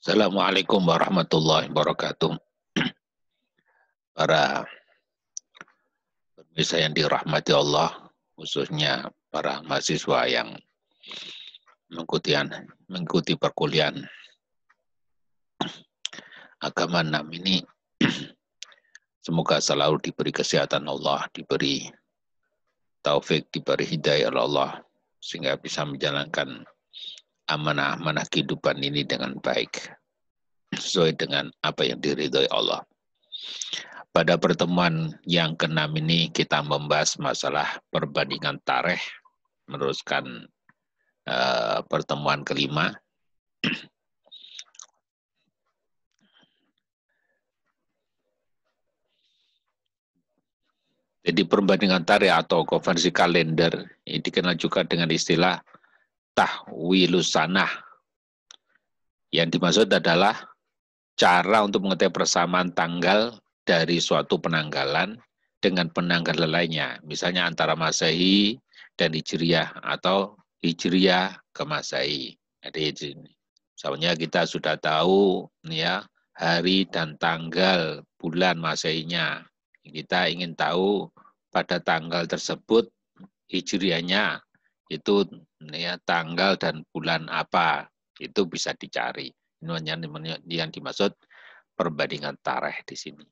Assalamualaikum warahmatullahi wabarakatuh. Para pemirsa yang dirahmati Allah, khususnya para mahasiswa yang mengikuti, mengikuti perkuliahan agama enam ini, semoga selalu diberi kesehatan Allah, diberi taufik, diberi hidayah Allah, sehingga bisa menjalankan amanah-amanah kehidupan ini dengan baik sesuai dengan apa yang diridhoi Allah. Pada pertemuan yang ke-6 ini kita membahas masalah perbandingan tareh meneruskan uh, pertemuan kelima. Jadi perbandingan tarikh atau konversi kalender ini dikenal juga dengan istilah Tahwilusanah Yang dimaksud adalah cara untuk mengetahui persamaan tanggal dari suatu penanggalan dengan penanggalan lainnya. Misalnya antara Masehi dan Hijriah atau Hijriah ke Masehi. Jadi misalnya kita sudah tahu ya hari dan tanggal bulan Masehinya. Kita ingin tahu pada tanggal tersebut Hijriahnya itu ya tanggal dan bulan apa itu bisa dicari. Ini yang, yang dimaksud perbandingan tarikh di sini.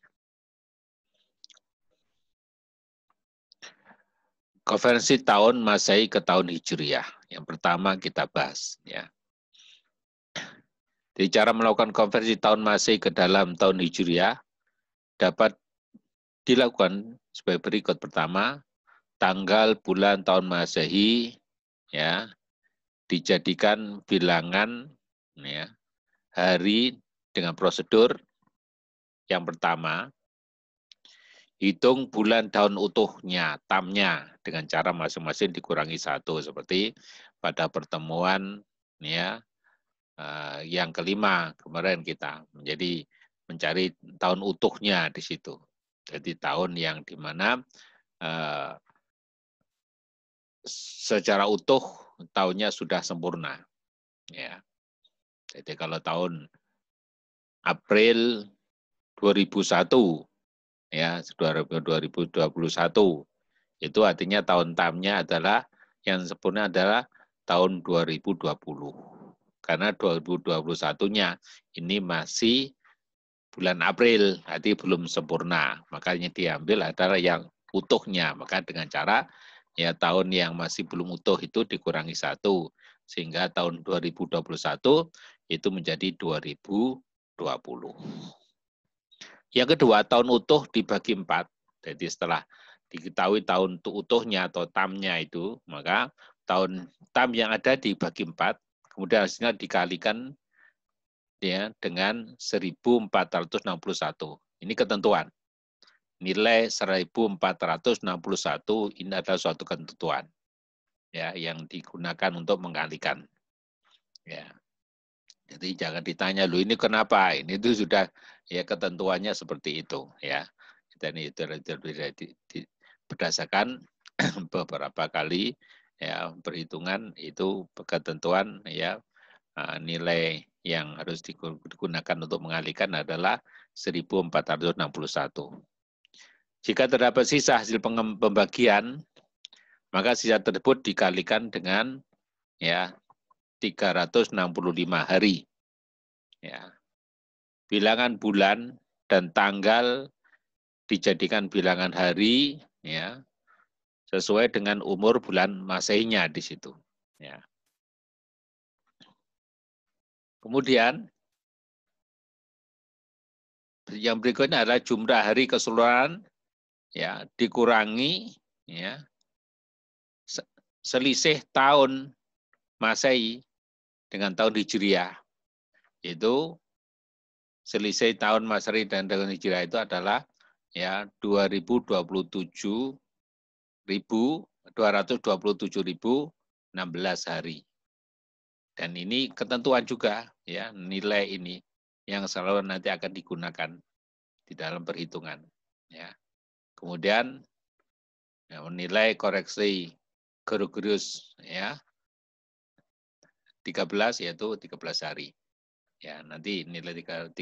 Konversi tahun Masehi ke tahun Hijriah. Yang pertama kita bahas ya. Di cara melakukan konversi tahun Masehi ke dalam tahun Hijriah dapat dilakukan sebagai berikut. Pertama, tanggal, bulan, tahun Masehi, ya dijadikan bilangan ya hari dengan prosedur yang pertama hitung bulan daun utuhnya tamnya dengan cara masing-masing dikurangi satu seperti pada pertemuan ya eh, yang kelima kemarin kita menjadi mencari tahun utuhnya di situ jadi tahun yang dimana eh, secara utuh tahunnya sudah sempurna. Ya. Jadi kalau tahun April 2001 ya 2021 itu artinya tahun tamnya adalah yang sempurna adalah tahun 2020. Karena 2021-nya ini masih bulan April, arti belum sempurna. Makanya diambil adalah yang utuhnya. Maka dengan cara ya tahun yang masih belum utuh itu dikurangi satu sehingga tahun 2021 itu menjadi 2020. Yang kedua, tahun utuh dibagi empat. Jadi setelah diketahui tahun utuhnya atau tamnya itu, maka tahun tam yang ada dibagi empat, kemudian hasilnya dikalikan ya dengan 1461. Ini ketentuan nilai 1461 ini adalah suatu ketentuan ya yang digunakan untuk mengalikan. Ya. Jadi jangan ditanya lu ini kenapa? Ini itu sudah ya ketentuannya seperti itu ya. Dan itu berdasarkan beberapa kali ya perhitungan itu ketentuan ya e, nilai yang harus digunakan untuk mengalihkan adalah 1461 jika terdapat sisa hasil pembagian, maka sisa tersebut dikalikan dengan ya 365 hari. Ya. Bilangan bulan dan tanggal dijadikan bilangan hari ya sesuai dengan umur bulan masehinya di situ ya. Kemudian yang berikutnya adalah jumlah hari keseluruhan ya dikurangi ya selisih tahun Masehi dengan tahun Hijriah. Itu selisih tahun Masehi dan tahun Hijriah itu adalah ya 2027 ribu belas hari. Dan ini ketentuan juga ya nilai ini yang selalu nanti akan digunakan di dalam perhitungan ya. Kemudian ya, menilai koreksi gerus-gerus ya 13 yaitu 13 hari. Ya, nanti nilai 13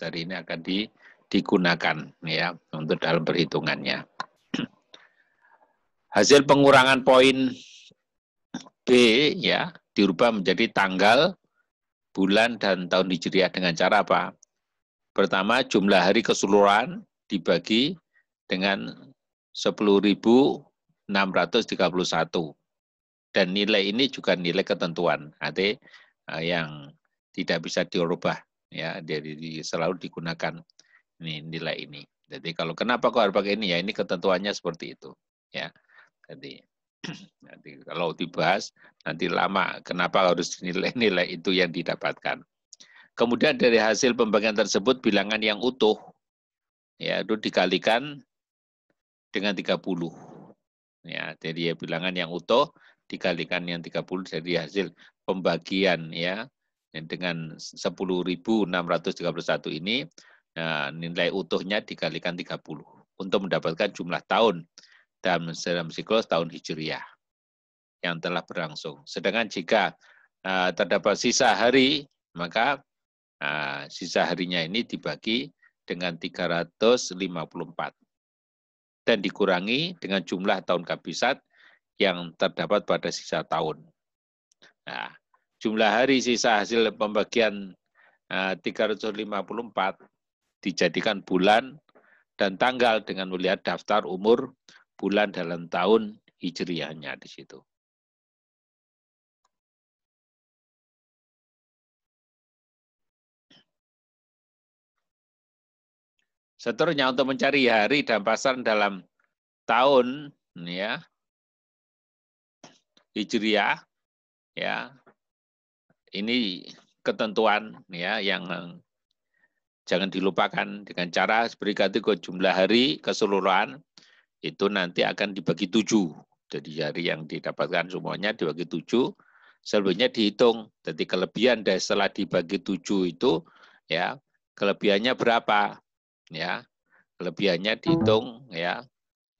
hari ini akan di, digunakan ya untuk dalam perhitungannya. Hasil pengurangan poin B ya dirubah menjadi tanggal, bulan dan tahun Hijriah dengan cara apa? Pertama, jumlah hari keseluruhan dibagi dengan 10.631. Dan nilai ini juga nilai ketentuan, artinya eh, yang tidak bisa diubah ya jadi selalu digunakan ini nilai ini. Jadi kalau kenapa kok harus pakai ini ya ini ketentuannya seperti itu ya. Jadi nanti kalau dibahas nanti lama kenapa harus nilai-nilai itu yang didapatkan. Kemudian dari hasil pembagian tersebut bilangan yang utuh ya itu dikalikan dengan 30. Ya, jadi ya bilangan yang utuh dikalikan yang 30 jadi hasil pembagian ya dengan 10.631 ini nah, nilai utuhnya dikalikan 30 untuk mendapatkan jumlah tahun dalam, dalam siklus tahun Hijriah yang telah berlangsung. Sedangkan jika nah, terdapat sisa hari, maka nah, sisa harinya ini dibagi dengan 354 dan dikurangi dengan jumlah tahun kabisat yang terdapat pada sisa tahun. Nah, jumlah hari sisa hasil pembagian 354 eh, dijadikan bulan dan tanggal dengan melihat daftar umur bulan dalam tahun hijriahnya di situ. Seterusnya untuk mencari hari dan pasar dalam tahun ya Hijriah ya ini ketentuan ya yang jangan dilupakan dengan cara berikati ke jumlah hari keseluruhan itu nanti akan dibagi tujuh. Jadi hari yang didapatkan semuanya dibagi tujuh, selanjutnya dihitung. Jadi kelebihan dari setelah dibagi tujuh itu ya kelebihannya berapa? ya kelebihannya dihitung ya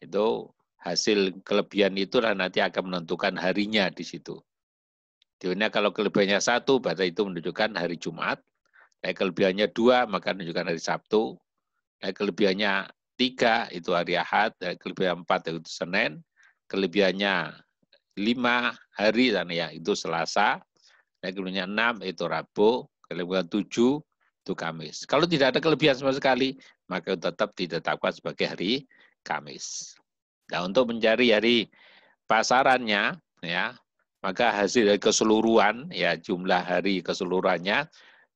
itu hasil kelebihan itu nanti akan menentukan harinya di situ. Dimana kalau kelebihannya satu, berarti itu menunjukkan hari Jumat. Nah, kelebihannya dua, maka menunjukkan hari Sabtu. Nah, kelebihannya tiga, itu hari Ahad. Nah, kelebihan empat, itu Senin. Kelebihannya lima hari, dan ya, itu Selasa. Nah, kelebihannya enam, itu Rabu. Kelebihan tujuh, itu Kamis. Kalau tidak ada kelebihan sama sekali, maka tetap ditetapkan sebagai hari Kamis. Nah, untuk mencari hari pasarannya, ya, maka hasil dari keseluruhan, ya, jumlah hari keseluruhannya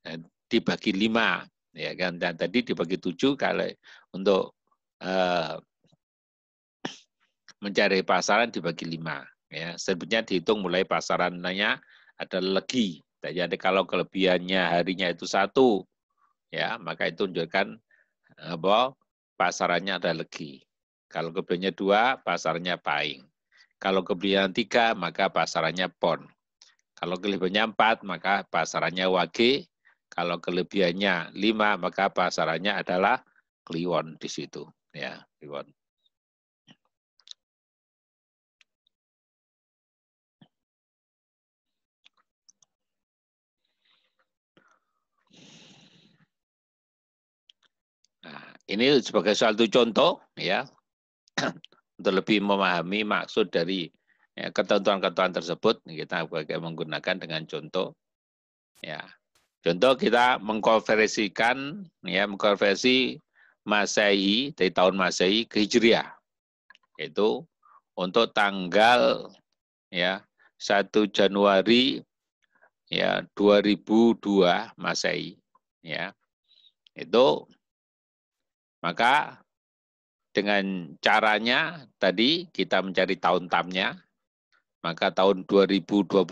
eh, dibagi lima, ya kan? Dan tadi dibagi tujuh kalau untuk eh, mencari pasaran dibagi lima, ya. Sebenarnya dihitung mulai pasarannya ada legi. Jadi kalau kelebihannya harinya itu satu, ya, maka itu menunjukkan apa pasarannya ada legi. Kalau kebelinya dua, pasarnya paing. Kalau kebelinya tiga, maka pasarannya pon. Kalau kelebihannya empat, maka pasarannya wage. Kalau kelebihannya lima, maka pasarannya adalah kliwon di situ. Ya, kliwon. Ini sebagai satu contoh ya untuk lebih memahami maksud dari ketentuan ya, ketentuan-ketentuan tersebut kita pakai menggunakan dengan contoh ya. Contoh kita mengkonversikan ya mengkonversi Masehi dari tahun Masehi ke Hijriah. Itu untuk tanggal ya 1 Januari ya 2002 Masehi ya. Itu maka dengan caranya tadi kita mencari tahun tamnya, maka tahun 2022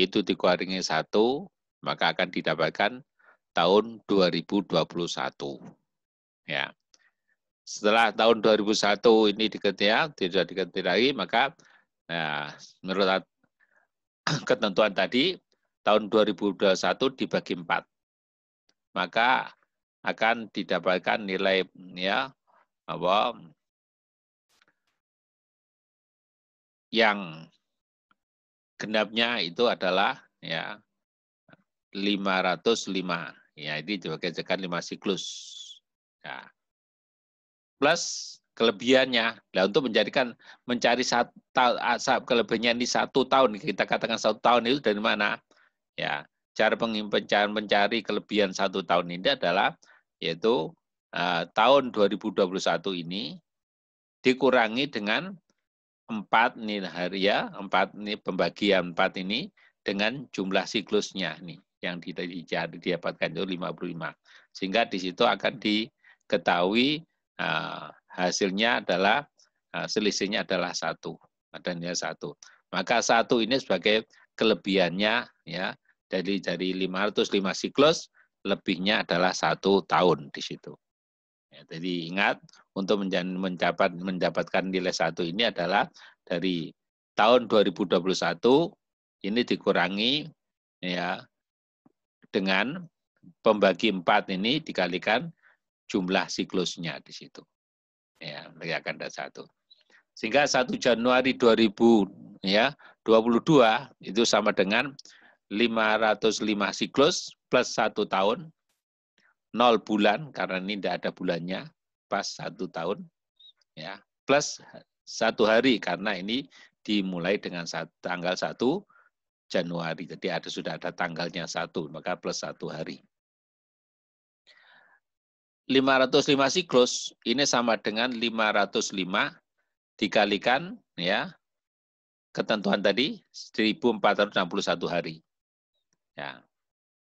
itu dikurangi satu, maka akan didapatkan tahun 2021. Ya. Setelah tahun 2001 ini diketik, ya, tidak diketik lagi, maka nah, menurut ketentuan tadi, tahun 2021 dibagi empat. Maka akan didapatkan nilai ya apa yang genapnya itu adalah ya 505 ya ini dibagikan lima siklus ya. plus kelebihannya nah untuk menjadikan mencari satu kelebihannya di satu tahun kita katakan satu tahun itu dari mana ya cara pencarian mencari kelebihan satu tahun ini adalah yaitu uh, tahun 2021 ini dikurangi dengan empat nih haria, empat ini pembagian empat ini dengan jumlah siklusnya nih yang dicari didapatkan itu 55. Sehingga di situ akan diketahui uh, hasilnya adalah uh, selisihnya adalah satu, adanya satu. Maka satu ini sebagai kelebihannya ya jadi dari 505 siklus, lebihnya adalah satu tahun di situ. Ya, jadi ingat untuk mendapat mendapatkan nilai satu ini adalah dari tahun 2021 ini dikurangi ya dengan pembagi empat ini dikalikan jumlah siklusnya di situ. Ya, akan ada satu. Sehingga 1 Januari 2022 ya itu sama dengan 505 siklus plus 1 tahun, 0 bulan, karena ini tidak ada bulannya, pas 1 tahun, ya plus 1 hari, karena ini dimulai dengan tanggal 1 Januari. Jadi ada sudah ada tanggalnya 1, maka plus 1 hari. 505 siklus ini sama dengan 505 dikalikan ya ketentuan tadi 1461 hari. Ya.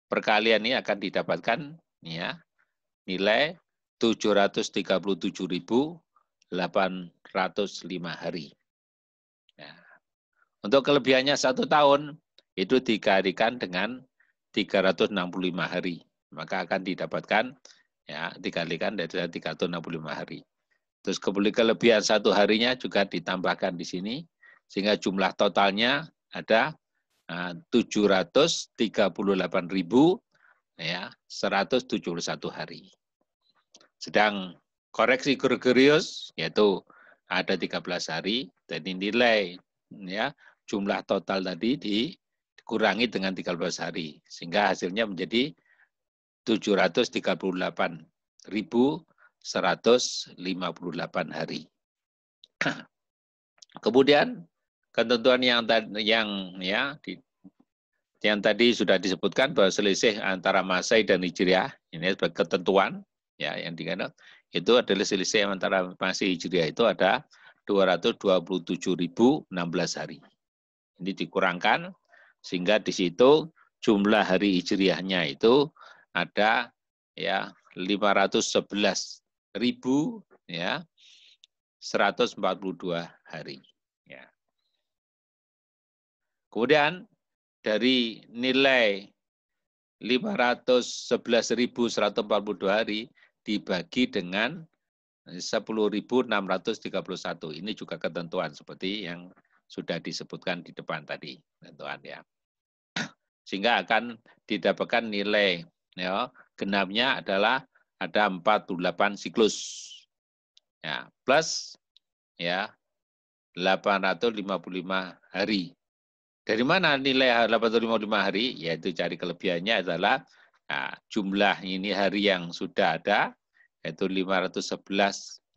Perkalian ini akan didapatkan ya nilai 737.805 hari. Ya. Untuk kelebihannya satu tahun itu dikalikan dengan 365 hari, maka akan didapatkan ya dikalikan dari 365 hari. Terus kelebihan satu harinya juga ditambahkan di sini sehingga jumlah totalnya ada 738.000 nah, ya 171 hari. Sedang koreksi Gregorius yaitu ada 13 hari dan nilai ya jumlah total tadi dikurangi dengan 13 hari sehingga hasilnya menjadi 738.158 hari. Kemudian ketentuan yang yang ya di, yang tadi sudah disebutkan bahwa selisih antara Masai dan Hijriah ini sebagai ketentuan ya yang dikenal itu adalah selisih antara Masai Hijriah itu ada 227.016 hari. Ini dikurangkan sehingga di situ jumlah hari Hijriahnya itu ada ya 511.000 ya 142 hari. Kemudian dari nilai 511.142 hari dibagi dengan 10.631. Ini juga ketentuan seperti yang sudah disebutkan di depan tadi, ketentuan ya. Sehingga akan didapatkan nilai ya, genapnya adalah ada 48 siklus. Ya, plus ya 855 hari. Dari mana nilai 855 hari? Yaitu cari kelebihannya adalah nah, jumlah ini hari yang sudah ada, yaitu 511.142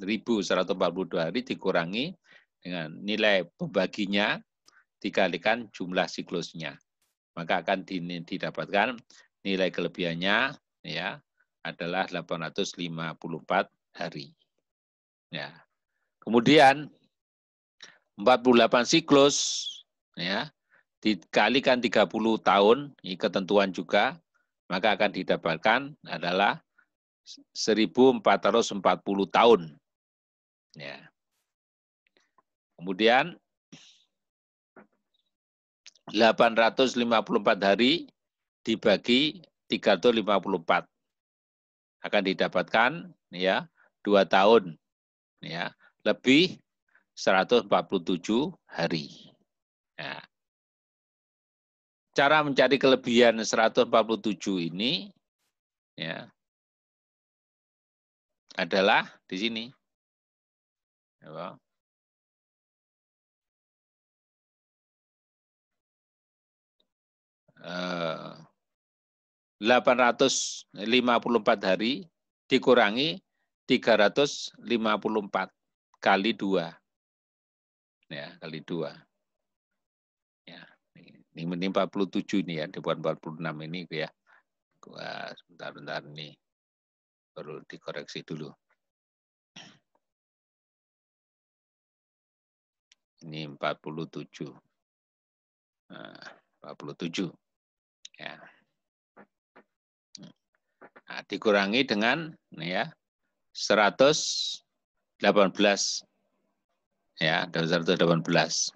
hari dikurangi dengan nilai pembaginya dikalikan jumlah siklusnya. Maka akan didapatkan nilai kelebihannya ya adalah 854 hari. Ya. Kemudian 48 siklus ya dikalikan 30 tahun, ini ketentuan juga, maka akan didapatkan adalah 1440 tahun. Ya. Kemudian 854 hari dibagi 354 akan didapatkan ya dua tahun ya lebih 147 hari. Nah, cara mencari kelebihan 147 ini ya adalah di sini. Ya. puluh 854 hari dikurangi 354 kali dua Ya, kali dua ini, ya, ini 47 ini ya, di bukan 46 ini ya. Gua sebentar-bentar ini perlu dikoreksi dulu. Ini 47. Nah, 47. Ya. Nah, dikurangi dengan nih ya 118 ya, 118.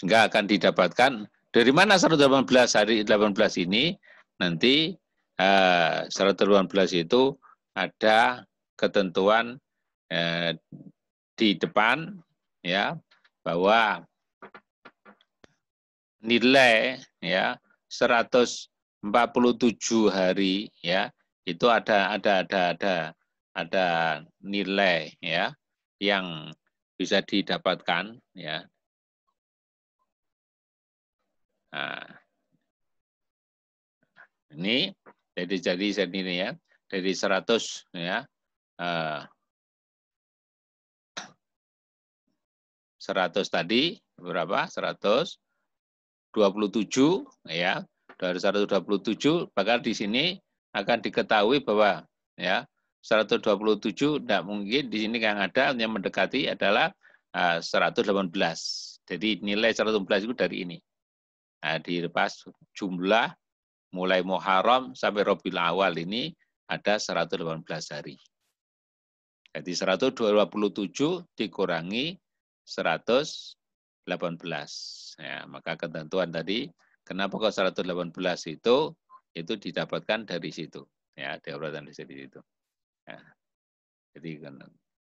Sehingga akan didapatkan dari mana 118 hari 18 ini nanti eh, 118 itu ada ketentuan eh, di depan ya bahwa nilai ya 147 hari ya itu ada ada ada ada ada nilai ya yang bisa didapatkan ya Nah, ini jadi jadi jadi ini ya dari 100 ya eh, 100 tadi berapa 127 ya dari 127 bahkan di sini akan diketahui bahwa ya 127 tidak mungkin di sini yang ada yang mendekati adalah eh, 118 jadi nilai 118 itu dari ini Nah, lepas jumlah mulai Muharram sampai Robil Awal ini ada 118 hari. Jadi 127 dikurangi 118. Ya, maka ketentuan tadi kenapa kok 118 itu itu didapatkan dari situ. Ya, diurutkan dari situ. Ya. Jadi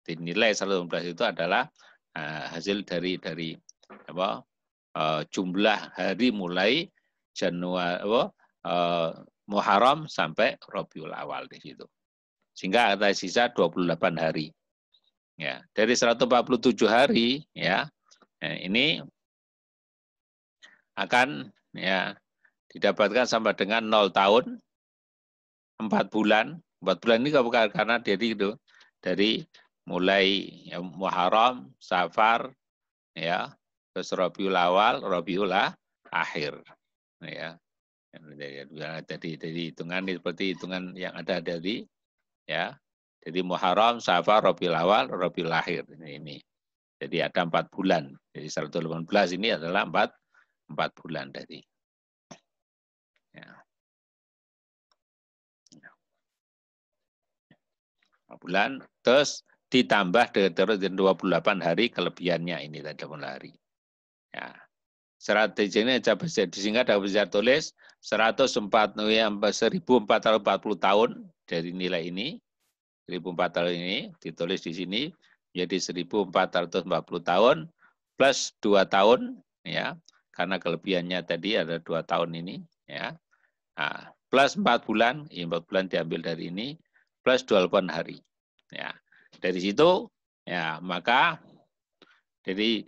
dinilai 118 itu adalah eh, hasil dari dari apa Eh, jumlah hari mulai Januari uh, Muharram sampai Rabiul Awal di situ. Sehingga ada sisa 28 hari. Ya, dari 147 hari ya, eh, ini akan ya didapatkan sampai dengan 0 tahun 4 bulan. 4 bulan ini bukan karena dari itu dari mulai ya, Muharram, Safar, ya terus Robiul Awal, Robiul Akhir. Nah, ya. Tadi ya, tadi hitungan seperti hitungan yang ada dari ya. Jadi Muharram, Safar, Robiul Awal, Robiul Akhir ini, ini. Jadi ada empat bulan. Jadi 118 ini adalah empat empat bulan dari. Ya. bulan terus ditambah dengan terus 28 hari kelebihannya ini tadi 28 hari. Ya. Strateginya bisa disingkat dapat bisa tulis 104 1440 tahun dari nilai ini 1400 ini ditulis di sini menjadi 1440 tahun plus 2 tahun ya karena kelebihannya tadi ada 2 tahun ini ya. Nah, plus 4 bulan, ya 4 bulan diambil dari ini plus 28 hari. Ya. Dari situ ya maka jadi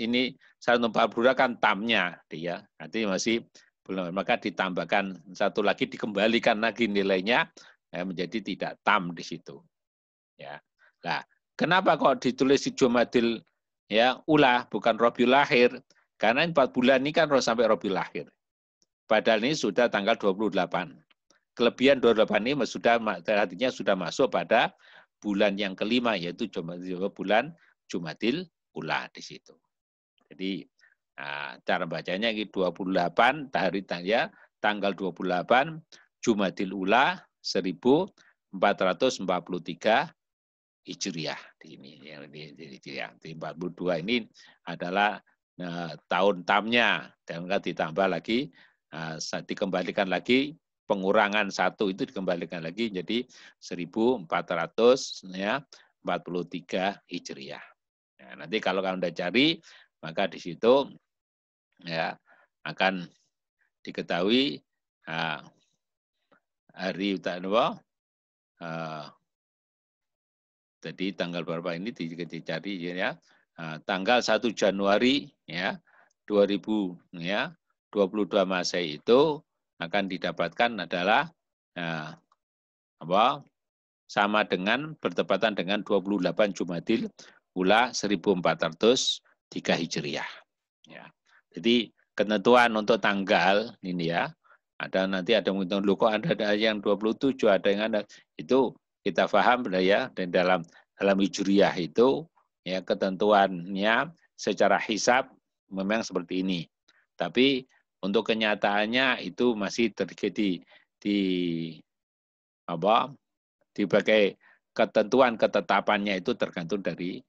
ini satu tempat plural kan tamnya dia ya. nanti masih belum maka ditambahkan satu lagi dikembalikan lagi nilainya ya, menjadi tidak tam di situ ya nah kenapa kok ditulis di Jumadil ya ulah bukan Robiul lahir karena empat bulan ini kan harus sampai Robiul lahir padahal ini sudah tanggal 28 kelebihan 28 ini sudah artinya sudah masuk pada bulan yang kelima yaitu Jumadil bulan Jumadil Ula di situ. Jadi nah, cara bacanya ini 28 hari tanya tanggal 28 Jumadil Ula 1443 Hijriah di ini yang di, di, di, di 42 ini adalah nah, tahun tamnya dan kan ditambah lagi nah, dikembalikan lagi pengurangan satu itu dikembalikan lagi jadi 1400 ya 43 Hijriah. Nah, nanti kalau Anda cari maka di situ ya akan diketahui uh, hari utama uh, tadi tanggal berapa ini dicari ya uh, tanggal 1 Januari ya 2000 ya 22 Masehi itu akan didapatkan adalah uh, apa sama dengan bertepatan dengan 28 Jumadil Ula 1400 3 Hijriah. Ya. Jadi ketentuan untuk tanggal ini ya, ada nanti ada mungkin lu kok ada, ada yang 27, ada yang ada itu kita paham ya dan dalam dalam Hijriah itu ya ketentuannya secara hisab memang seperti ini. Tapi untuk kenyataannya itu masih terjadi di apa Dibagai ketentuan ketetapannya itu tergantung dari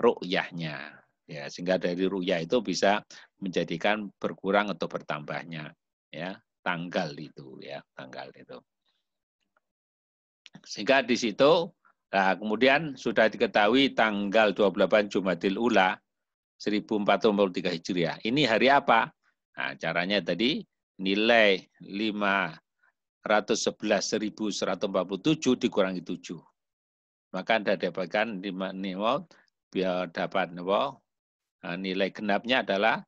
rukyahnya ya sehingga dari ruya itu bisa menjadikan berkurang atau bertambahnya ya tanggal itu ya tanggal itu sehingga di situ nah, kemudian sudah diketahui tanggal 28 Jumadil Ula tiga Hijriah ini hari apa nah, caranya tadi nilai 511.147 dikurangi 7 maka Anda dapatkan biar dapat nol Eh, nilai genapnya adalah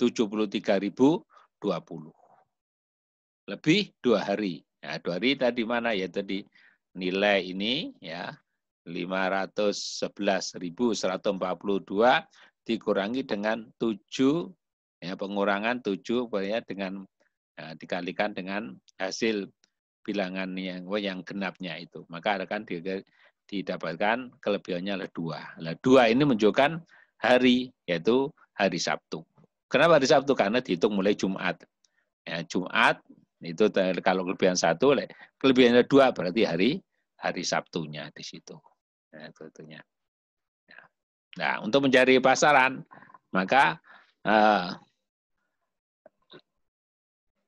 73.020. Lebih dua hari. Ya dua hari tadi mana? Ya tadi nilai ini ya 511.142 dikurangi dengan 7 ya pengurangan 7 ya dengan ya, dikalikan dengan hasil bilangan yang yang genapnya itu. Maka akan didapatkan kelebihannya adalah dua. Nah, dua ini menunjukkan hari, yaitu hari Sabtu. Kenapa hari Sabtu? Karena dihitung mulai Jumat. Ya, Jumat itu kalau kelebihan satu, kelebihannya dua berarti hari hari Sabtunya di situ. Ya, tentunya. Ya. Nah, untuk mencari pasaran, maka eh,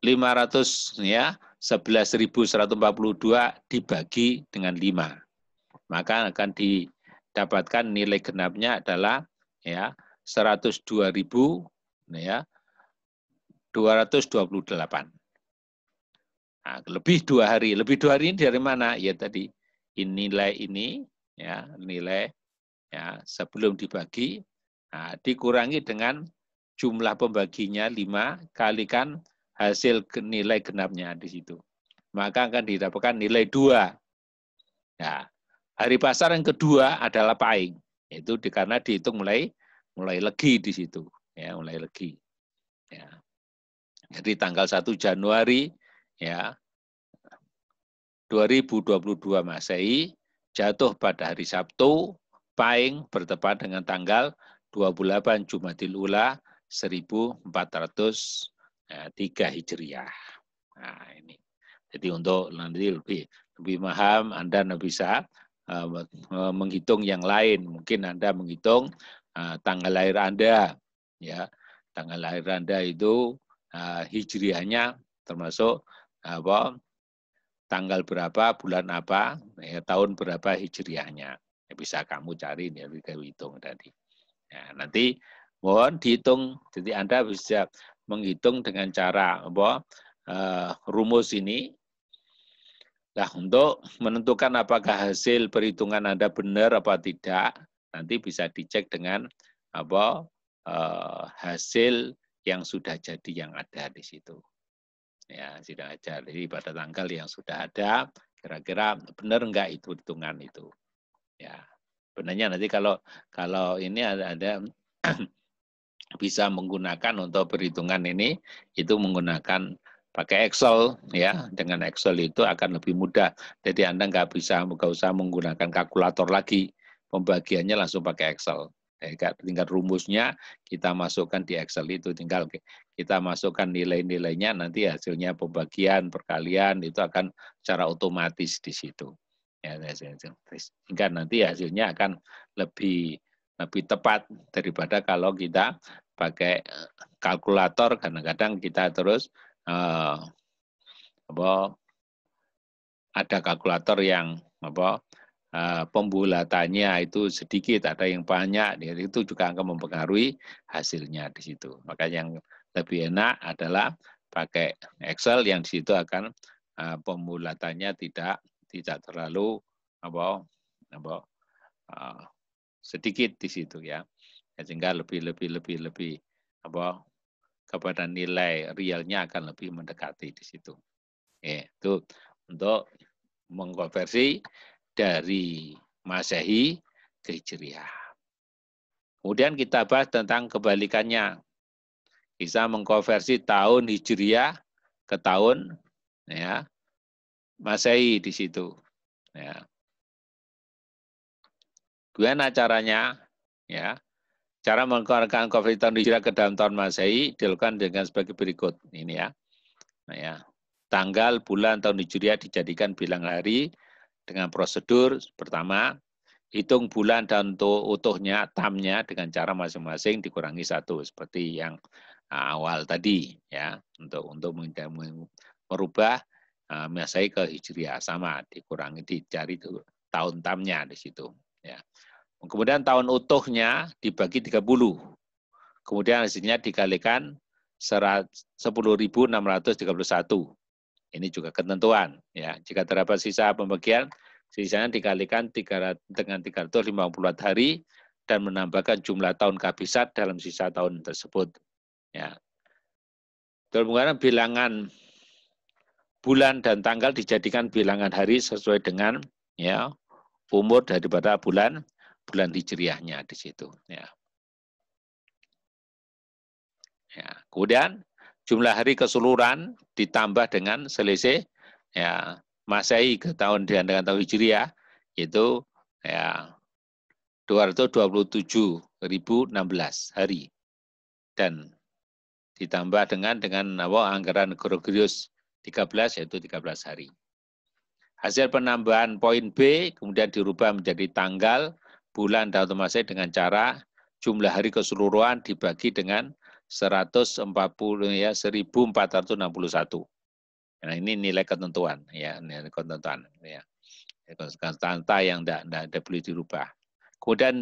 500 ya 11.142 dibagi dengan 5 maka akan didapatkan nilai genapnya adalah ya 102.000 ya 228. Nah, lebih dua hari, lebih dua hari ini dari mana? Ya tadi ini nilai ini ya nilai ya sebelum dibagi nah, dikurangi dengan jumlah pembaginya 5 kalikan hasil nilai genapnya di situ. Maka akan didapatkan nilai 2. Nah, Hari pasar yang kedua adalah Pahing, Itu di, karena dihitung mulai mulai legi di situ, ya, mulai legi. Ya. Jadi tanggal 1 Januari ya 2022 Masehi jatuh pada hari Sabtu, Pahing bertepat dengan tanggal 28 Jumadil Ula 1403 ya, Hijriah. Nah, ini. Jadi untuk nanti lebih lebih paham Anda bisa Ah, eh, menghitung yang lain. Mungkin Anda menghitung ah, tanggal lahir Anda, ya. Tanggal lahir Anda itu ah, hijriahnya termasuk apa? tanggal berapa, bulan apa, ya, tahun berapa hijriahnya. Ya, bisa kamu cari nih ya, dari hitung tadi. Ya, nanti mohon dihitung. Jadi Anda bisa menghitung dengan cara apa? Eh, rumus ini Nah, untuk menentukan apakah hasil perhitungan Anda benar apa tidak, nanti bisa dicek dengan apa eh, hasil yang sudah jadi yang ada di situ. Ya, sudah ada. Jadi pada tanggal yang sudah ada, kira-kira benar enggak itu hitungan itu. Ya. Benarnya nanti kalau kalau ini ada, ada bisa menggunakan untuk perhitungan ini itu menggunakan pakai Excel ya dengan Excel itu akan lebih mudah jadi anda nggak bisa nggak usah menggunakan kalkulator lagi pembagiannya langsung pakai Excel eh, tingkat rumusnya kita masukkan di Excel itu tinggal kita masukkan nilai-nilainya nanti hasilnya pembagian perkalian itu akan secara otomatis di situ ya, ya, ya, ya. sehingga nanti hasilnya akan lebih lebih tepat daripada kalau kita pakai eh, kalkulator kadang-kadang kita terus uh, apa ada kalkulator yang apa uh, pembulatannya itu sedikit, ada yang banyak, itu juga akan mempengaruhi hasilnya di situ. Maka yang lebih enak adalah pakai Excel yang di situ akan uh, pembulatannya tidak tidak terlalu apa apa uh, sedikit di situ ya sehingga lebih lebih lebih lebih apa kepada nilai realnya akan lebih mendekati di situ. Ya, itu untuk mengkonversi dari Masehi ke Hijriah. Kemudian kita bahas tentang kebalikannya. Bisa mengkonversi tahun Hijriah ke tahun ya, Masehi di situ. Ya. Gimana caranya? Ya, Cara mengeluarkan covid tahun hijrah ke dalam tahun masehi dilakukan dengan sebagai berikut. Ini ya. Nah ya. Tanggal, bulan, tahun hijriah dijadikan bilang hari dengan prosedur pertama hitung bulan dan untuk utuhnya tamnya dengan cara masing-masing dikurangi satu seperti yang ah, awal tadi ya untuk untuk merubah ah, Masehi ke hijriah sama dikurangi dicari tahun tamnya di situ ya Kemudian tahun utuhnya dibagi 30. Kemudian hasilnya dikalikan 10.631. Ini juga ketentuan. ya. Jika terdapat sisa pembagian, sisanya dikalikan 300, dengan puluh hari dan menambahkan jumlah tahun kabisat dalam sisa tahun tersebut. Ya. bilangan bulan dan tanggal dijadikan bilangan hari sesuai dengan ya umur daripada bulan bulan hijriahnya di situ. Ya. Ya. Kemudian jumlah hari keseluruhan ditambah dengan selisih ya Masehi ke tahun dengan tahun Hijriah itu ya 227.016 hari dan ditambah dengan dengan apa anggaran Gregorius 13 yaitu 13 hari. Hasil penambahan poin B kemudian dirubah menjadi tanggal bulan satu masa dengan cara jumlah hari keseluruhan dibagi dengan 140 ya 1461. Nah, ini nilai ketentuan ya, nilai ketentuan ya. Konstanta yang tidak tidak boleh dirubah. Kemudian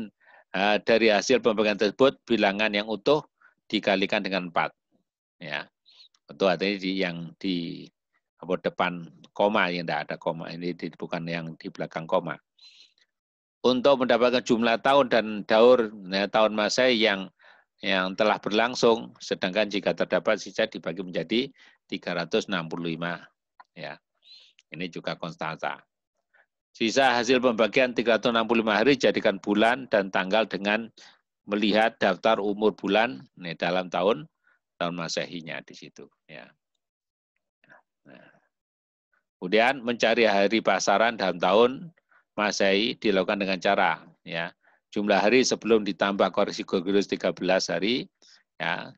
eh, dari hasil pembagian tersebut bilangan yang utuh dikalikan dengan 4. Ya. Itu artinya di, yang di apa, depan koma yang tidak ada koma ini bukan yang di belakang koma untuk mendapatkan jumlah tahun dan daur ya, tahun masa yang yang telah berlangsung, sedangkan jika terdapat sisa dibagi menjadi 365. Ya. Ini juga konstanta. Sisa hasil pembagian 365 hari jadikan bulan dan tanggal dengan melihat daftar umur bulan ini dalam tahun tahun masehinya di situ. Ya. Nah. Kemudian mencari hari pasaran dalam tahun masai dilakukan dengan cara ya jumlah hari sebelum ditambah koreksi tiga 13 hari ya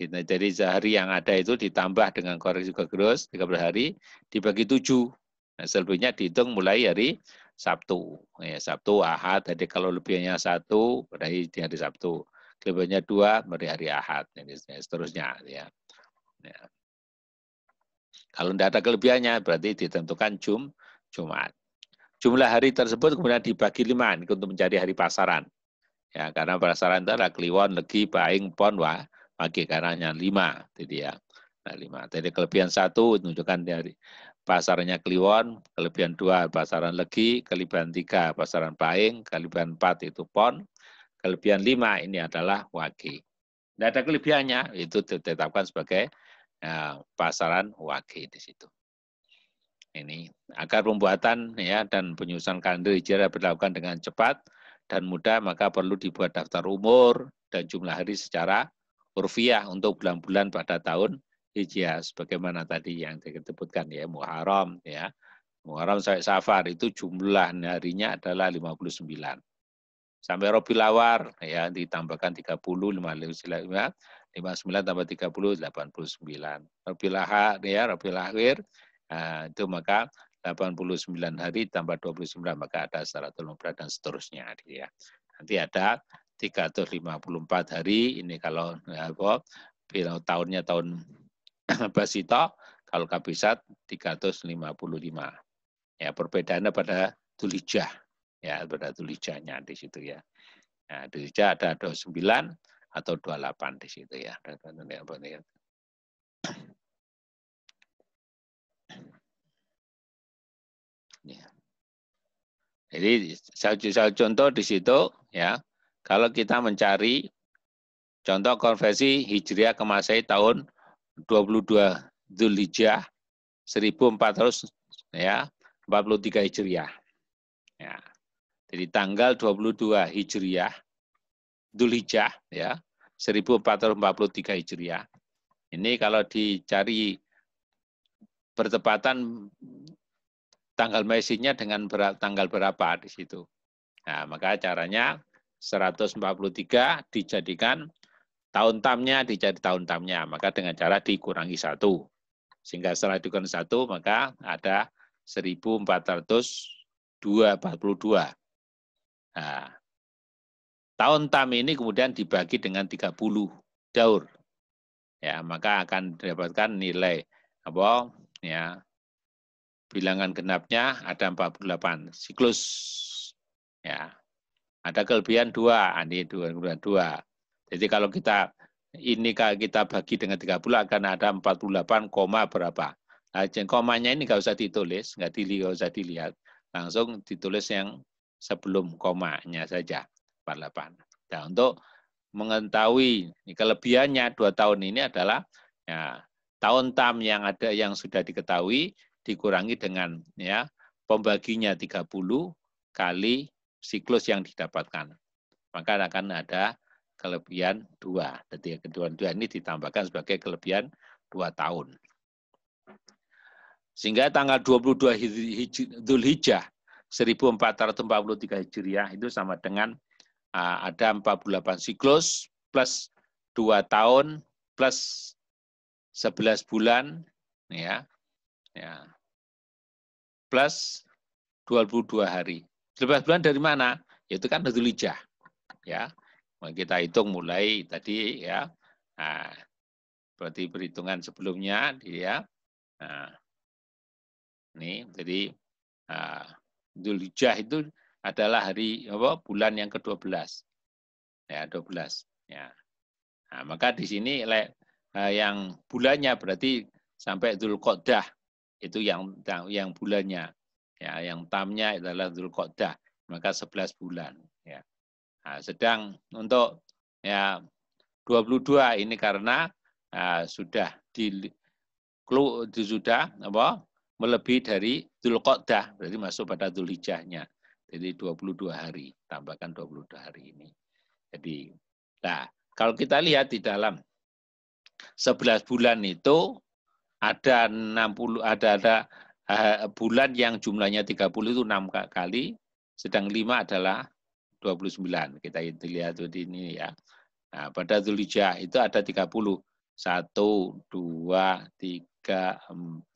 gitu. jadi sehari yang ada itu ditambah dengan koreksi tiga 13 hari dibagi tujuh nah, selebihnya dihitung mulai hari Sabtu ya Sabtu Ahad jadi kalau lebihnya satu berarti di hari Sabtu lebihnya dua berarti hari Ahad nah, ini seterusnya ya, ya. kalau tidak ada kelebihannya berarti ditentukan Jum Jumat Jumlah hari tersebut kemudian dibagi lima untuk mencari hari pasaran. Ya, karena pasaran itu ada kliwon, legi, paing, pon, wah, magi karena hanya lima, jadi ya. Nah, lima. Jadi kelebihan satu menunjukkan dari pasarnya kliwon, kelebihan dua pasaran legi, kelebihan tiga pasaran paing, kelebihan empat itu pon, kelebihan lima ini adalah wagi. Tidak ada kelebihannya, itu ditetapkan sebagai ya, pasaran wagi di situ ini agar pembuatan ya dan penyusunan kalender hijrah dilakukan dengan cepat dan mudah maka perlu dibuat daftar umur dan jumlah hari secara urfiah untuk bulan-bulan pada tahun hijriah sebagaimana tadi yang disebutkan ya Muharram ya Muharram sampai Safar itu jumlah harinya adalah 59 sampai Robi Lawar ya ditambahkan 30 59 59 tambah 30 89 Robi Lahar ya Robi Lahir Nah, itu maka 89 hari tambah 29 maka ada syaratul mufrad dan seterusnya gitu ya. Nanti ada 354 hari ini kalau ya, apa ya, tahunnya tahun basito kalau kabisat 355. Ya perbedaannya pada tulijah ya pada tulijahnya di situ ya. Nah, tulijah ada 29 atau 28 di situ ya. Ya. Jadi saya contoh di situ ya, kalau kita mencari contoh konversi Hijriah ke Masehi tahun 22 Zulhijjah 1400 ya 43 Hijriah. Ya. Jadi tanggal 22 Hijriah Zulhijjah ya 1443 Hijriah. Ini kalau dicari bertepatan tanggal mesinnya dengan ber tanggal berapa di situ. Nah, maka caranya 143 dijadikan tahun tamnya dijadi tahun tamnya, maka dengan cara dikurangi satu. Sehingga setelah dikurangi satu, maka ada 1442. Nah, tahun tam ini kemudian dibagi dengan 30 daur. Ya, maka akan didapatkan nilai apa ya bilangan genapnya ada 48 siklus. Ya. Ada kelebihan dua, ini dua, dua, dua. Jadi kalau kita ini kalau kita bagi dengan 30 akan ada 48 koma berapa. Nah, komanya ini nggak usah ditulis, nggak dilihat, nggak usah dilihat. Langsung ditulis yang sebelum komanya saja, 48. Nah, untuk mengetahui kelebihannya dua tahun ini adalah ya, tahun tam yang ada yang sudah diketahui dikurangi dengan ya pembaginya 30 kali siklus yang didapatkan. Maka akan ada kelebihan dua. Jadi kelebihan dua ini ditambahkan sebagai kelebihan dua tahun. Sehingga tanggal 22 Dzulhijjah 1443 Hijriah itu sama dengan ah, ada 48 siklus plus 2 tahun plus 11 bulan ya Ya. Plus 22 hari. 11 bulan dari mana? Ya, itu kan Dzulhijjah. Ya. Kita hitung mulai tadi ya. Nah, berarti perhitungan sebelumnya dia ya. nah, ini jadi nah, itu adalah hari apa bulan yang ke-12. Ya, 12. Ya. Nah, maka di sini eh, yang bulannya berarti sampai Dzulqa'dah itu yang yang bulannya ya yang tamnya adalah Zulqodah maka 11 bulan ya nah, sedang untuk ya 22 ini karena uh, sudah di sudah apa melebihi dari Zulqodah berarti masuk pada Zulhijjahnya jadi 22 hari tambahkan 22 hari ini jadi nah kalau kita lihat di dalam 11 bulan itu ada 60 ada ada uh, bulan yang jumlahnya 30 itu 6 kali, sedang 5 adalah 29. Kita lihat di ini ya. Nah, pada Zulijah itu ada 30. 1 2 3 4 5 6.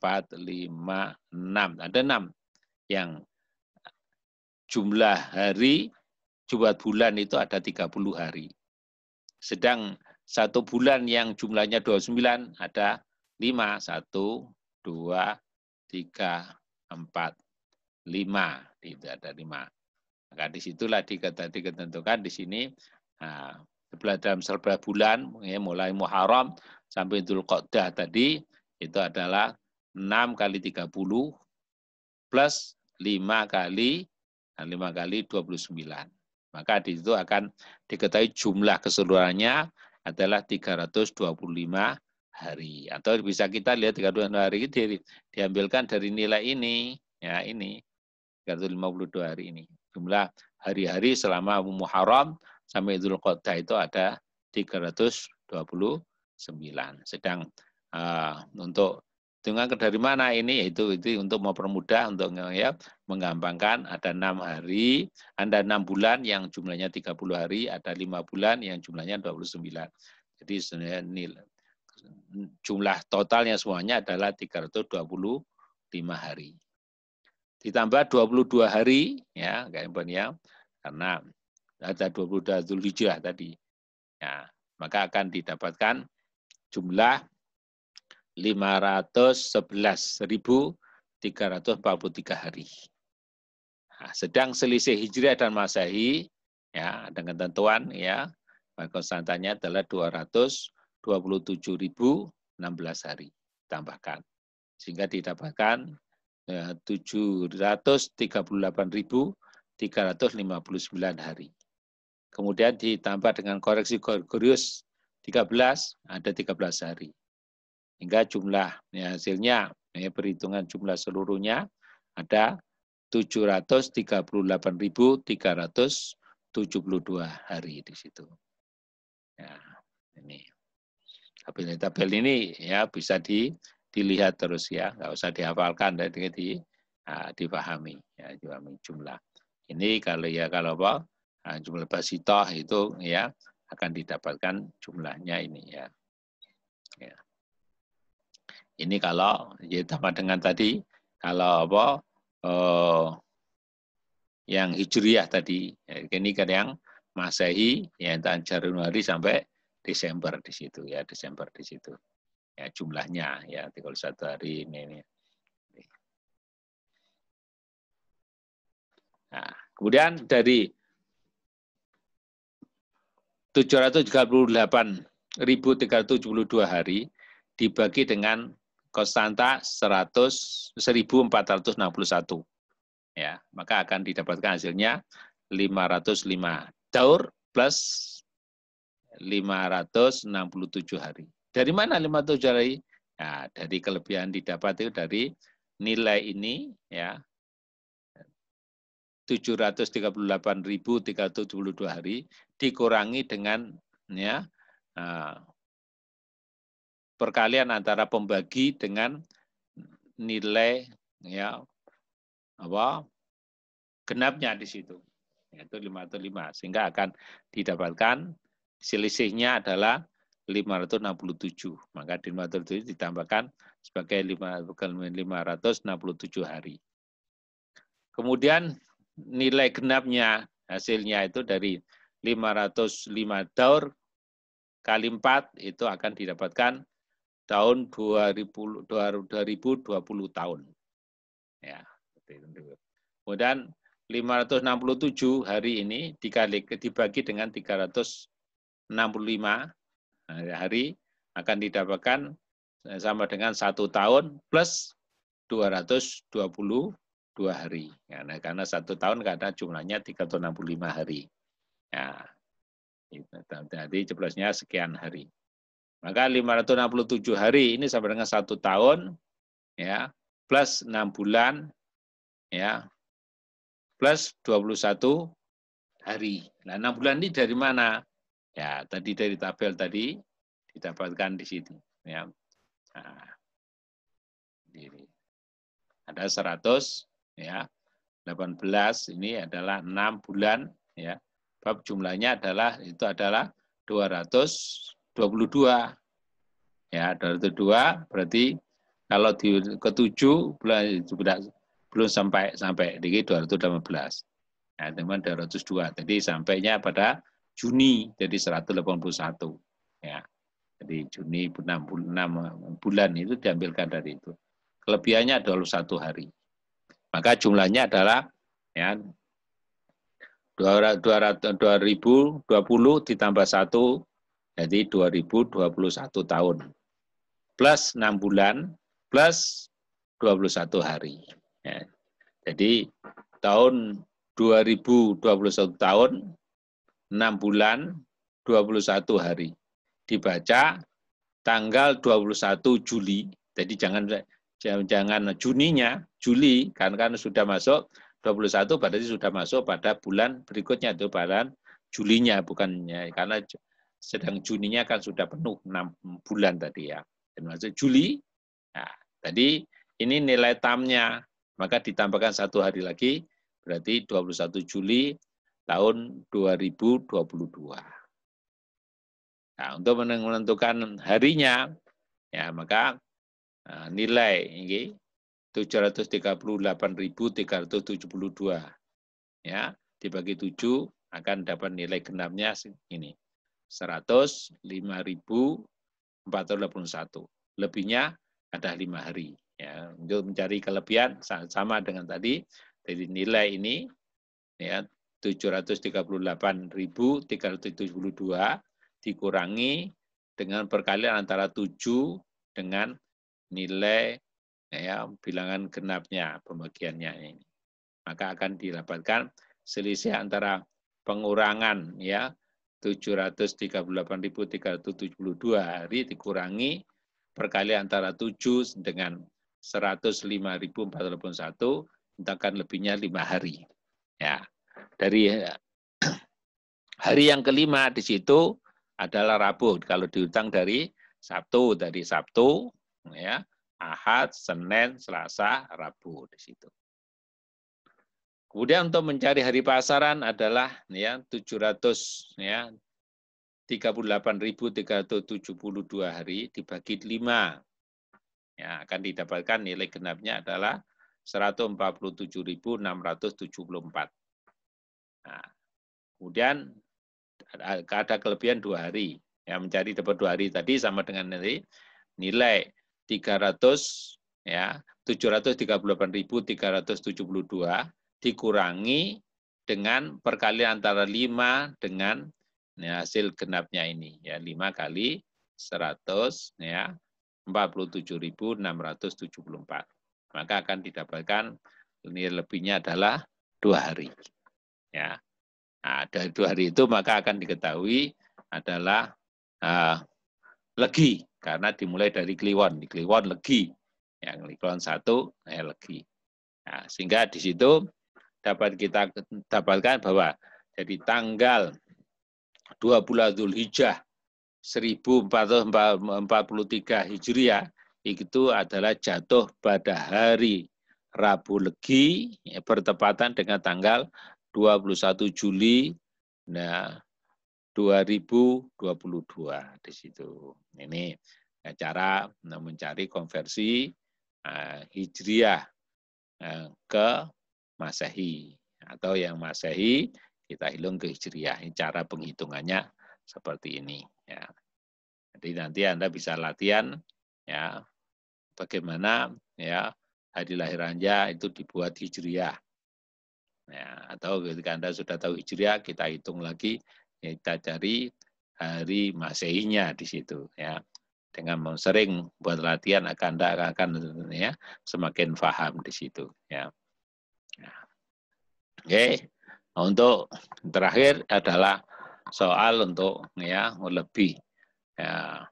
Ada 6 yang jumlah hari jumlah bulan itu ada 30 hari. Sedang satu bulan yang jumlahnya 29 ada 5, 1, 2, 3, 4, 5. Itu ada 5. Maka disitulah tadi ditentukan di sini nah, dalam sebelah bulan ya, mulai Muharram sampai Dhul Qodah tadi itu adalah 6 kali 30 plus 5 kali 5 nah, kali 29. Maka di situ akan diketahui jumlah keseluruhannya adalah 325 hari atau bisa kita lihat 32 hari ini di, diambilkan dari nilai ini ya ini 352 hari ini jumlah hari-hari selama Muharram sampai Idul Qodha itu ada 329 sedang uh, untuk dengan dari mana ini yaitu itu untuk mempermudah untuk ya, menggampangkan ada enam hari ada enam bulan yang jumlahnya 30 hari ada lima bulan yang jumlahnya 29 jadi sebenarnya nilai jumlah totalnya semuanya adalah 325 hari. Ditambah 22 hari ya, ya karena ada 22 Zulhijjah tadi. Ya, maka akan didapatkan jumlah 511.343 hari. Nah, sedang selisih Hijriah dan Masehi ya dengan tentuan ya maka konstantannya adalah 200 27.016 hari tambahkan sehingga didapatkan 738.359 eh, hari. Kemudian ditambah dengan koreksi Gregorius 13 ada 13 hari. Hingga jumlah ya, hasilnya ya, perhitungan jumlah seluruhnya ada 738.372 hari di situ. Ya, ini. Tabel ini, tabel ini ya bisa di, dilihat terus ya, nggak usah dihafalkan, tapi di, uh, dipahami ya dipahami jumlah. Ini kalau ya kalau apa ah, jumlah basitoh itu ya akan didapatkan jumlahnya ini ya. ya. Ini kalau ya sama dengan tadi kalau apa uh, yang hijriyah tadi, ya, ini kan yang masehi ya, yang antara Januari sampai Desember di situ ya, Desember di situ. Ya jumlahnya ya satu hari ini. ini. Nah, kemudian dari 738.372 hari dibagi dengan konstanta 100 1461. Ya, maka akan didapatkan hasilnya 505 daur plus 567 hari. Dari mana 57 hari? Nah, dari kelebihan didapat itu dari nilai ini ya 738.372 hari dikurangi dengan ya eh, perkalian antara pembagi dengan nilai ya apa genapnya di situ yaitu 505 sehingga akan didapatkan Selisihnya adalah 567. Maka di 567 ditambahkan sebagai 567 hari. Kemudian nilai genapnya hasilnya itu dari 505 daur kali 4 itu akan didapatkan tahun 2000, 2020 tahun. Ya, Kemudian 567 hari ini dikali dibagi dengan 300 65 eh, hari akan didapatkan eh, sama dengan satu tahun plus 222 hari. Ya, nah, karena satu tahun karena jumlahnya 365 hari. Ya, jadi jeblosnya sekian hari. Maka 567 hari ini sama dengan satu tahun, ya plus 6 bulan, ya plus 21 hari. Nah, 6 bulan ini dari mana? Ya, tadi dari tabel tadi didapatkan di sini. Ya. Nah, ini. Ada 100, ya. 18 ini adalah enam bulan, ya. Bab jumlahnya adalah itu adalah 222. Ya, dua. berarti kalau di ketujuh bulan itu belum sampai sampai di 218. Ya, teman 202. Jadi sampainya pada Juni jadi 181 ya. Jadi Juni 6 bulan itu diambilkan dari itu. Kelebihannya adalah satu hari. Maka jumlahnya adalah ya 2020 ditambah satu jadi 2021 tahun. Plus 6 bulan plus 21 hari. Ya. Jadi tahun 2021 tahun 6 bulan 21 hari. Dibaca tanggal 21 Juli. Jadi jangan jangan Juninya, Juli kan kan sudah masuk 21 berarti sudah masuk pada bulan berikutnya itu bulan Julinya bukannya karena sedang Juninya kan sudah penuh 6 bulan tadi ya. Dan masuk Juli. Nah, tadi ini nilai tamnya maka ditambahkan satu hari lagi berarti 21 Juli tahun 2022. Nah, untuk menentukan harinya, ya maka eh, nilai ini 738.372 ya dibagi 7 akan dapat nilai genapnya ini 105.481 lebihnya ada lima hari ya untuk mencari kelebihan sama dengan tadi dari nilai ini ya 738.372 dikurangi dengan perkalian antara 7 dengan nilai ya, bilangan genapnya pembagiannya ini. Maka akan didapatkan selisih antara pengurangan ya 738.372 hari dikurangi perkalian antara 7 dengan 105.481 akan lebihnya 5 hari. Ya dari eh, hari yang kelima di situ adalah Rabu. Kalau diutang dari Sabtu, dari Sabtu, ya, Ahad, Senin, Selasa, Rabu di situ. Kemudian untuk mencari hari pasaran adalah ya 700 ya 38.372 hari dibagi 5. Ya, akan didapatkan nilai genapnya adalah 147.674. Nah, kemudian ada kelebihan dua hari. Ya, mencari dapat dua hari tadi sama dengan nanti nilai 300 ya 738.372 dikurangi dengan perkalian antara 5 dengan ya, hasil genapnya ini ya 5 kali 100 ya 47.674. Maka akan didapatkan nilai lebihnya adalah dua hari. Ya. Nah, dari dua hari itu maka akan diketahui adalah uh, legi karena dimulai dari kliwon, di kliwon legi, yang kliwon satu eh, legi. Nah, sehingga di situ dapat kita dapatkan bahwa jadi tanggal 20 empat Zulhijjah 1443 Hijriah itu adalah jatuh pada hari Rabu Legi ya, bertepatan dengan tanggal 21 Juli nah 2022 di situ. Ini cara mencari konversi eh, Hijriah eh, ke Masehi atau yang Masehi kita hitung ke Hijriah. Ini cara penghitungannya seperti ini ya. Jadi nanti Anda bisa latihan ya bagaimana ya hari lahir Anda itu dibuat Hijriah Ya, atau ketika Anda sudah tahu Hijriah, kita hitung lagi, kita cari hari Masehinya di situ. Ya. Dengan sering buat latihan, akan Anda akan ya, semakin paham di situ. Ya. Oke, okay. untuk terakhir adalah soal untuk ya lebih ya,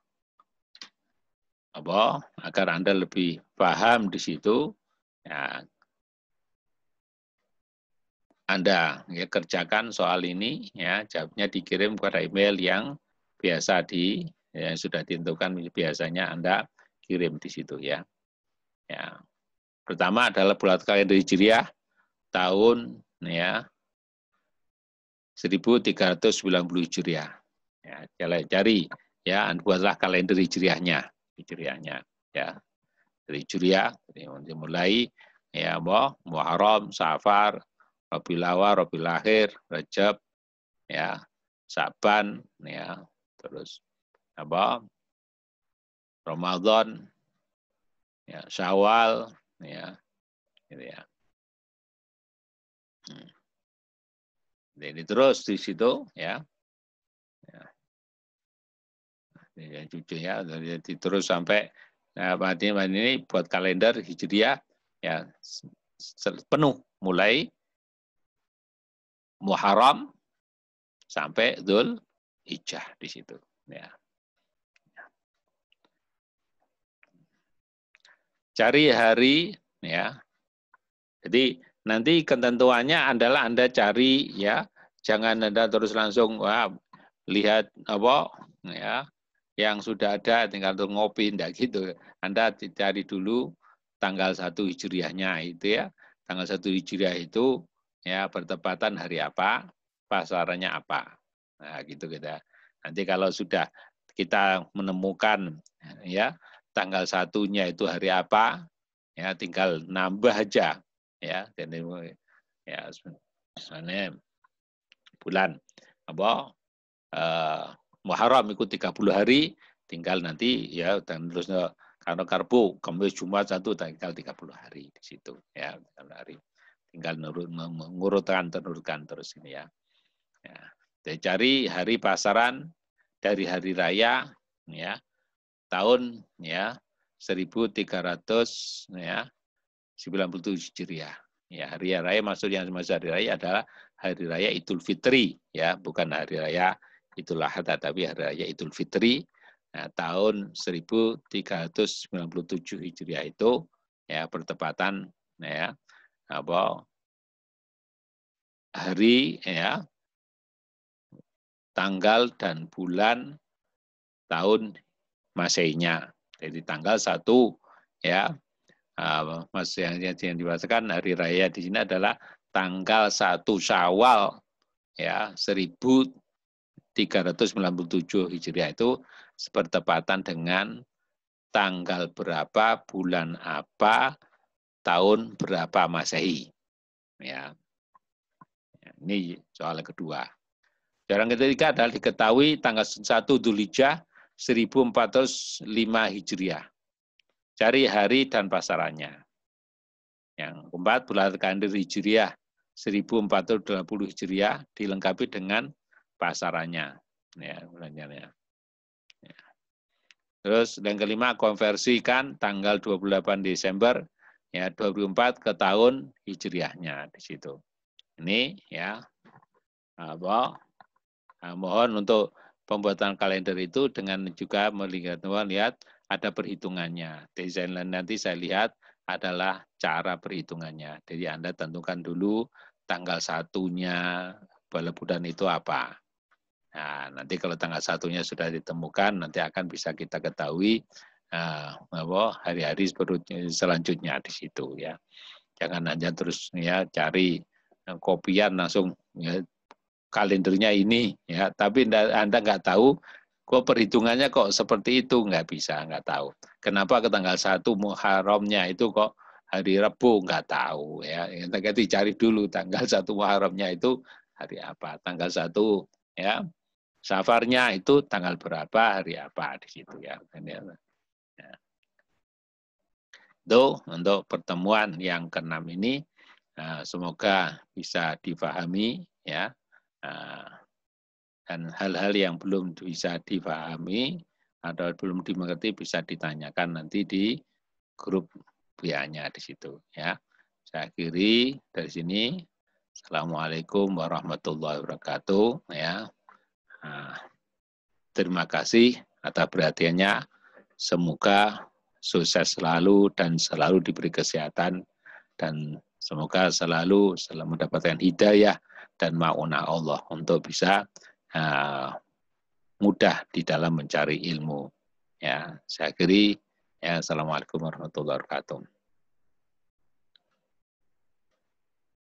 apa agar anda lebih paham di situ ya anda ya kerjakan soal ini ya jawabnya dikirim kepada email yang biasa di ya, yang sudah ditentukan biasanya Anda kirim di situ ya. Ya. Pertama adalah bulan kalender Hijriah tahun ya 1390 Hijriah. Ya, cari ya buatlah kalender Hijriahnya, Hijriahnya ya. Dari Hijriah mulai ya Muharram, Safar, Robilawa, Lahir, Rejab, ya, Saban, ya, terus apa? Ramadan, ya, Syawal, ya, gitu ya. Hmm. Jadi terus di situ, ya. ya. Jadi cucu ya, jadi terus sampai ya, nah, ini, ini buat kalender hijriah ya penuh mulai Muharram sampai Idul Hijjah di situ. Ya. Cari hari, ya. Jadi nanti ketentuannya adalah Anda cari, ya. Jangan Anda terus langsung wah, lihat apa, ya. Yang sudah ada tinggal tuh ngopi, enggak gitu. Anda cari dulu tanggal satu Hijriahnya itu ya. Tanggal satu Hijriah itu ya bertepatan hari apa, pasarannya apa. Nah, gitu kita. Gitu ya. Nanti kalau sudah kita menemukan ya tanggal satunya itu hari apa, ya tinggal nambah aja ya. dan ya misalnya bulan apa eh, Muharram ikut 30 hari, tinggal nanti ya dan terusnya karena karbu kemudian Jumat satu tinggal 30 hari di situ ya 30 hari tinggal nurut mengurutkan terurutkan terus ini ya. ya. Jadi cari hari pasaran dari hari raya ya tahun ya 1300 ya 97 Hijriah. Ya, hari raya maksud yang dimaksud hari raya adalah hari raya Idul Fitri ya, bukan hari raya Idul Adha tapi hari raya Idul Fitri nah, tahun 1397 Hijriah itu ya bertepatan ya apa hari ya tanggal dan bulan tahun masehnya Jadi tanggal satu ya ah, Mas yang, yang dibahaskan hari raya di sini adalah tanggal satu Syawal ya seribu tiga ratus sembilan puluh tujuh Hijriah itu bertepatan dengan tanggal berapa, bulan apa, tahun berapa Masehi. Ya. ya ini soal kedua. Jarang ketiga adalah diketahui tanggal 1 Dzulhijjah 1405 Hijriah. Cari hari dan pasarannya. Yang keempat, bulan kalender Hijriah 1480 Hijriah dilengkapi dengan pasarannya. Ya, bulannya. Ya. ya. Terus yang kelima, konversikan tanggal 28 Desember ya 24 ke tahun hijriahnya di situ. Ini ya apa nah, mohon untuk pembuatan kalender itu dengan juga melihat melihat ada perhitungannya. Desain nanti saya lihat adalah cara perhitungannya. Jadi Anda tentukan dulu tanggal satunya bulan itu apa. Nah, nanti kalau tanggal satunya sudah ditemukan, nanti akan bisa kita ketahui Ah, hari-hari selanjutnya di situ ya. Jangan hanya terus ya cari eh, kopian langsung ya, kalendernya ini ya, tapi Anda nggak tahu kok perhitungannya kok seperti itu nggak bisa nggak tahu. Kenapa ke tanggal 1 Muharramnya itu kok hari Rabu nggak tahu ya. Kita cari dulu tanggal 1 Muharramnya itu hari apa, tanggal 1 ya. Safarnya itu tanggal berapa, hari apa di situ ya. ya. Itu untuk pertemuan yang keenam ini eh, semoga bisa difahami ya eh, dan hal-hal yang belum bisa difahami atau belum dimengerti bisa ditanyakan nanti di grup biayanya di situ ya. Saya akhiri dari sini. Assalamualaikum warahmatullahi wabarakatuh ya. Eh, terima kasih atas perhatiannya. Semoga sukses selalu dan selalu diberi kesehatan dan semoga selalu selalu mendapatkan hidayah dan maunah Allah untuk bisa uh, mudah di dalam mencari ilmu. Ya, saya akhiri. Ya, Assalamualaikum warahmatullahi wabarakatuh.